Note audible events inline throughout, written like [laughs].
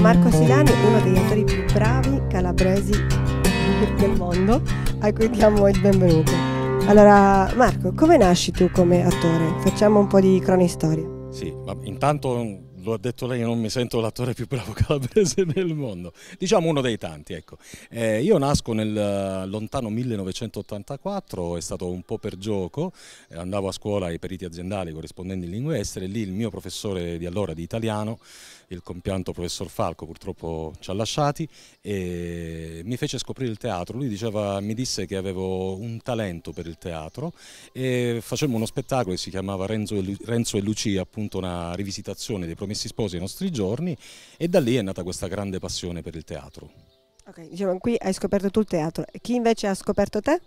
Marco Silani, uno degli attori più bravi calabresi [laughs] del mondo, a cui diamo il benvenuto. Allora, Marco, come nasci tu come attore? Facciamo un po' di cronistoria. Sì, ma intanto lo ha detto lei, non mi sento l'attore più bravo [laughs] calabrese del mondo, diciamo uno dei tanti. Ecco. Eh, io nasco nel lontano 1984, è stato un po' per gioco, eh, andavo a scuola ai periti aziendali corrispondenti in lingue estere, lì il mio professore di allora di italiano, il compianto professor Falco purtroppo ci ha lasciati, e mi fece scoprire il teatro, lui diceva, mi disse che avevo un talento per il teatro e facemmo uno spettacolo che si chiamava Renzo e, Lu Renzo e Lucia, appunto una rivisitazione dei problemi Messi Sposi ai nostri giorni e da lì è nata questa grande passione per il teatro. Ok, diciamo qui hai scoperto tu il teatro. Chi invece ha scoperto te?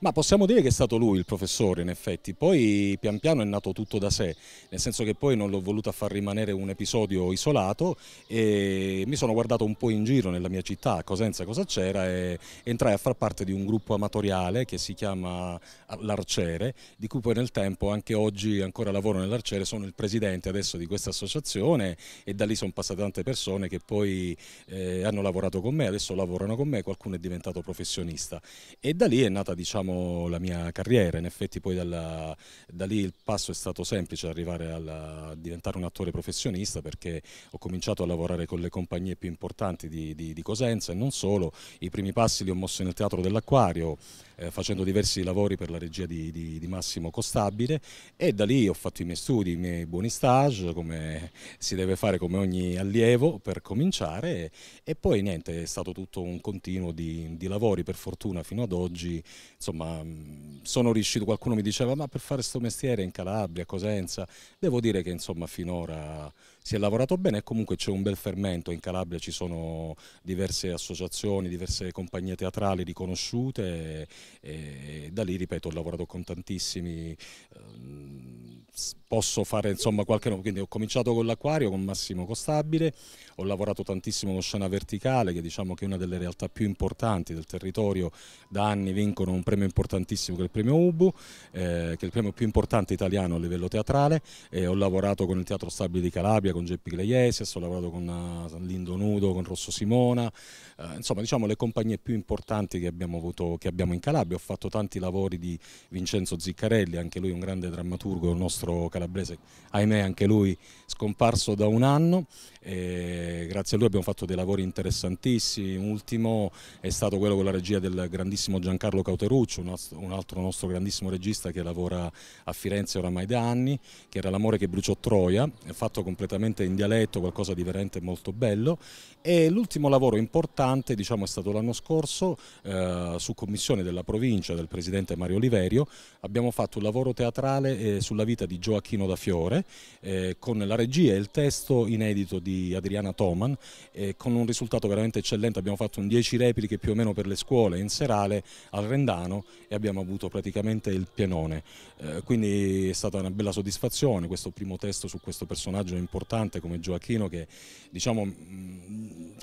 Ma possiamo dire che è stato lui il professore in effetti, poi pian piano è nato tutto da sé, nel senso che poi non l'ho voluta far rimanere un episodio isolato e mi sono guardato un po' in giro nella mia città, Cosenza cosa c'era e entrai a far parte di un gruppo amatoriale che si chiama L'Arciere, di cui poi nel tempo anche oggi ancora lavoro nell'Arciere, sono il presidente adesso di questa associazione e da lì sono passate tante persone che poi eh, hanno lavorato con me, adesso lavorano con me, qualcuno è diventato professionista e da lì è nata di diciamo, la mia carriera, in effetti poi dalla, da lì il passo è stato semplice arrivare a diventare un attore professionista perché ho cominciato a lavorare con le compagnie più importanti di, di, di Cosenza e non solo, i primi passi li ho mossi nel Teatro dell'Acquario eh, facendo diversi lavori per la regia di, di, Massimo Costabile e da lì ho fatto i miei studi, i miei buoni stage come si deve fare come ogni allievo per cominciare e, e poi niente è stato tutto un continuo di lavori per fortuna fino ad oggi insomma mm, sono riuscito, qualcuno mi diceva ma per fare questo mestiere in Calabria, a Cosenza, devo dire che insomma finora si è lavorato bene e comunque c'è un bel fermento, in Calabria ci sono diverse associazioni, diverse compagnie teatrali riconosciute e, e da lì, ripeto, ho lavorato con tantissimi, ehm, posso fare insomma qualche nome, quindi ho cominciato con l'acquario, con Massimo Costabile, ho lavorato tantissimo con Scena Verticale, che diciamo che è una delle realtà più importanti del territorio, da anni vincono un premio importantissimo che è il premio Ubu, eh, che è il premio più importante italiano a livello teatrale, eh, ho lavorato con il Teatro Stabile di Calabria, Sicilia con Geppi Gleiesias, ho lavorato con eh, Lindo Nudo, con Rosso Simona, eh, insomma diciamo le compagnie più importanti che abbiamo, avuto, che abbiamo in Calabria. Ho fatto tanti lavori di Vincenzo Ziccarelli, anche lui un grande drammaturgo il nostro calabrese, ahimè anche lui scomparso da un anno. grazie a lui abbiamo fatto dei lavori interessantissimi, un ultimo è stato quello con la regia del grandissimo Giancarlo Cauteruccio, un altro nostro grandissimo regista che lavora a Firenze oramai da anni, che era L'amore che bruciò Troia, fatto completamente ovviamente in dialetto, qualcosa di veramente molto bello. E l'ultimo lavoro importante diciamo, è stato l'anno scorso eh, su commissione della provincia del presidente Mario Oliverio. Abbiamo fatto un lavoro teatrale eh, sulla vita di Gioacchino da Fiore eh, con la regia e il testo inedito di Adriana Toman eh, con un risultato veramente eccellente. Abbiamo fatto un 10 repliche più o meno per le scuole in serale al Rendano e abbiamo avuto praticamente il pianone. Eh, quindi è stata una bella soddisfazione questo primo testo su questo personaggio importante importante come Gioacchino che diciamo,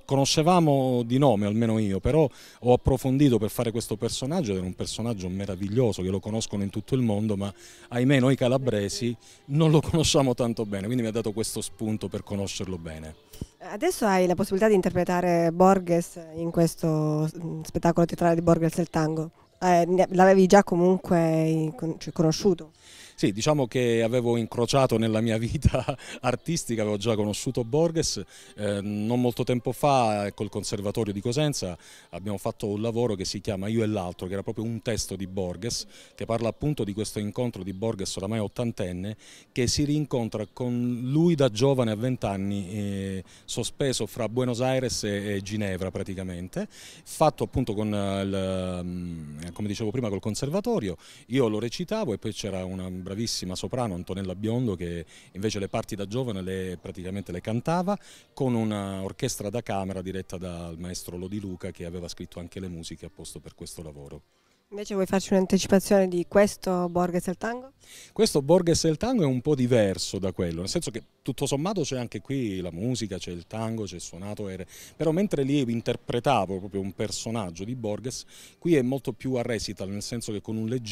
conoscevamo di nome almeno io, però ho approfondito per fare questo personaggio ed era un personaggio meraviglioso che lo conoscono in tutto il mondo, ma ahimè noi calabresi non lo conosciamo tanto bene, quindi mi ha dato questo spunto per conoscerlo bene. Adesso hai la possibilità di interpretare Borges in questo spettacolo teatrale di Borges e il tango. Eh, L'avevi già comunque cioè, conosciuto? Sì, diciamo che avevo incrociato nella mia vita [laughs] artistica, avevo già conosciuto Borges, eh, non molto tempo fa eh, col Conservatorio di Cosenza abbiamo fatto un lavoro che si chiama Io e l'altro, che era proprio un testo di Borges, che parla appunto di questo incontro di Borges oramai ottantenne, che si rincontra con lui da giovane a vent'anni, eh, sospeso fra Buenos Aires e, e Ginevra praticamente, fatto appunto con, eh, il, mm, come dicevo prima, col Conservatorio, io lo recitavo e poi c'era una bravissima soprano Antonella Biondo che invece le parti da giovane le, praticamente le cantava con un'orchestra da camera diretta dal maestro Lodi Luca che aveva scritto anche le musiche a posto per questo lavoro. Invece vuoi farci un'anticipazione di questo Borges e il tango? Questo Borges e il tango è un po' diverso da quello, nel senso che tutto sommato c'è anche qui la musica, c'è il tango, c'è il suonato, però mentre lì interpretavo proprio un personaggio di Borges, qui è molto più a recital, nel senso che con un leggio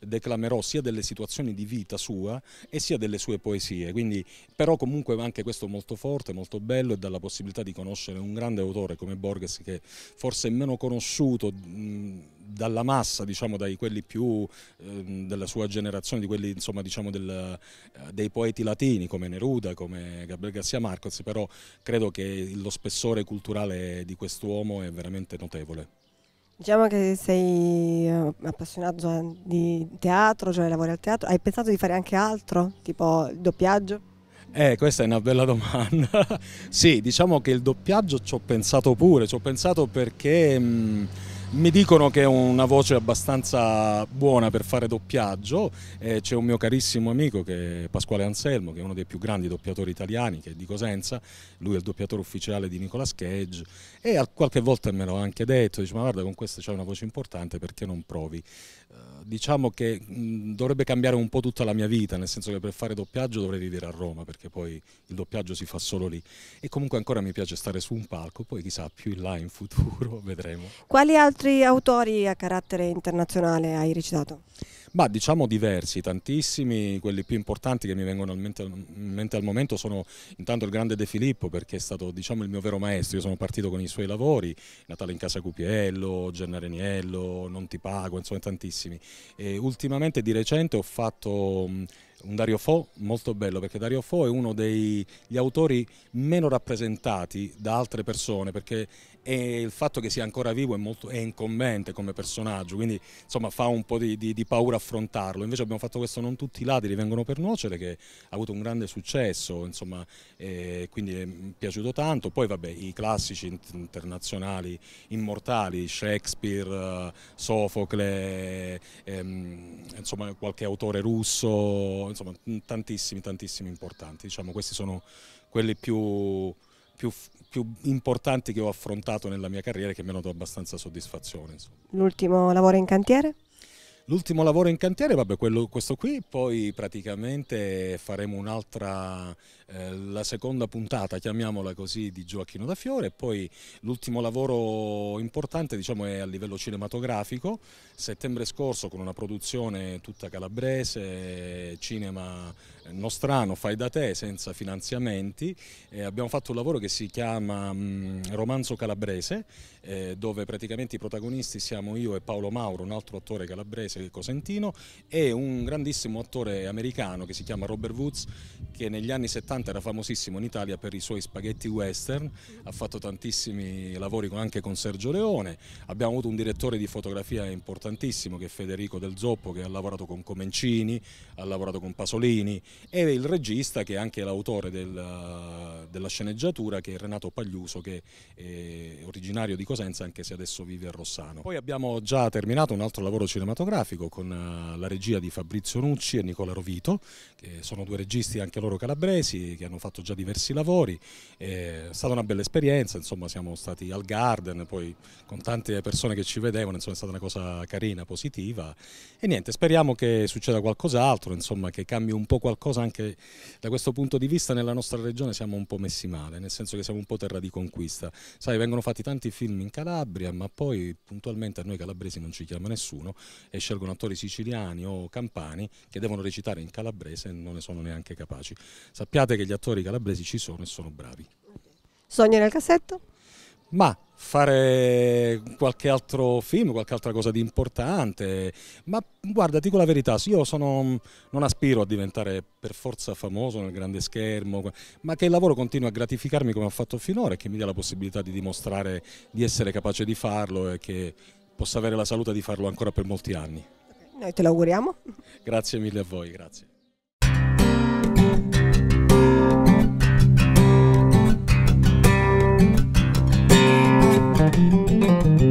declamerò sia delle situazioni di vita sua e sia delle sue poesie, quindi però comunque anche questo è molto forte, molto bello e dà la possibilità di conoscere un grande autore come Borges che forse è meno conosciuto dalla massa, diciamo, dai quelli più eh, della sua generazione, di quelli insomma, diciamo, del, eh, dei poeti latini come Neruda, Buda come Gabriel Garcia Marcos, però credo che lo spessore culturale di quest'uomo è veramente notevole. Diciamo che sei eh, appassionato cioè, di teatro, cioè lavori al teatro, hai pensato di fare anche altro, tipo il doppiaggio? Eh, questa è una bella domanda. [laughs] sì, diciamo che il doppiaggio ci ho pensato pure, ci ho pensato perché... Mh, mm, mi dicono che è una voce abbastanza buona per fare doppiaggio, eh, c'è un mio carissimo amico che è Pasquale Anselmo, che è uno dei più grandi doppiatori italiani, che è di Cosenza, lui è il doppiatore ufficiale di Nicolas Cage e qualche volta me l'ho anche detto, dice ma guarda con questo c'è una voce importante perché non provi? Eh, diciamo che mh, mm, dovrebbe cambiare un po' tutta la mia vita, nel senso che per fare doppiaggio dovrei vivere a Roma, perché poi il doppiaggio si fa solo lì. E comunque ancora mi piace stare su un palco, poi chissà più in là in futuro, [laughs] vedremo. Quali altri autori a carattere internazionale hai recitato? Ma diciamo diversi, tantissimi, quelli più importanti che mi vengono in mente, mente al momento sono intanto il grande De Filippo perché è stato diciamo, il mio vero maestro, io sono partito con i suoi lavori, Natale in casa Cupiello, Gianna Reniello, Non ti pago, insomma tantissimi. E ultimamente di recente ho fatto un Dario Fo molto bello perché Dario Fo è uno degli autori meno rappresentati da altre persone perché il fatto che sia ancora vivo è, molto, è incommente come personaggio, quindi insomma fa un po' di, di, di, paura affrontarlo. Invece abbiamo fatto questo Non tutti i ladri vengono per nuocere che ha avuto un grande successo, insomma, eh, quindi è mm, piaciuto tanto. Poi vabbè i classici internazionali immortali, Shakespeare, eh, Sofocle, ehm, insomma qualche autore russo, insomma tantissimi, tantissimi importanti. Diciamo, questi sono quelli più, più, più, importanti che ho affrontato nella mia carriera e che mi hanno dato abbastanza soddisfazione. L'ultimo lavoro in cantiere? L'ultimo lavoro in cantiere, vabbè, quello, questo qui, poi praticamente faremo un'altra, eh, la seconda puntata, chiamiamola così, di Gioacchino da Fiore, poi l'ultimo lavoro importante diciamo, è a livello cinematografico, settembre scorso con una produzione tutta calabrese, cinema nostrano, fai da te, senza finanziamenti. Eh, abbiamo fatto un lavoro che si chiama mh, mm, Romanzo Calabrese, eh, dove praticamente i protagonisti siamo io e Paolo Mauro, un altro attore calabrese cosentino, e un grandissimo attore americano che si chiama Robert Woods, che negli anni 70 era famosissimo in Italia per i suoi spaghetti western, ha fatto tantissimi lavori anche con Sergio Leone. Abbiamo avuto un direttore di fotografia importantissimo che è Federico Del Zoppo, che ha lavorato con Comencini, ha lavorato con Pasolini, e il regista che è anche l'autore del, eh, della sceneggiatura che è Renato Pagliuso che è originario di Cosenza anche se adesso vive a Rossano. Poi abbiamo già terminato un altro lavoro cinematografico con eh, la regia di Fabrizio Nucci e Nicola Rovito che sono due registi anche loro calabresi che hanno fatto già diversi lavori, è stata una bella esperienza, insomma siamo stati al Garden poi con tante persone che ci vedevano, insomma è stata una cosa carina, positiva e niente, speriamo che succeda qualcos'altro, insomma che cambi un po' qualcosa cosa anche da questo punto di vista nella nostra regione siamo un po' messi male, nel senso che siamo un po' terra di conquista. Sai, vengono fatti tanti film in Calabria, ma poi puntualmente a noi calabresi non ci chiama nessuno e scelgono attori siciliani o campani che devono recitare in calabrese e non ne sono neanche capaci. Sappiate che gli attori calabresi ci sono e sono bravi. Sogno nel cassetto? ma fare qualche altro film, qualche altra cosa di importante, ma guarda, dico la verità, io sono, non aspiro a diventare per forza famoso nel grande schermo, ma che il lavoro continua a gratificarmi come ho fatto finora e che mi dia la possibilità di dimostrare di essere capace di farlo e che possa avere la salute di farlo ancora per molti anni. Noi te lo auguriamo. Grazie mille a voi, grazie. Thank you.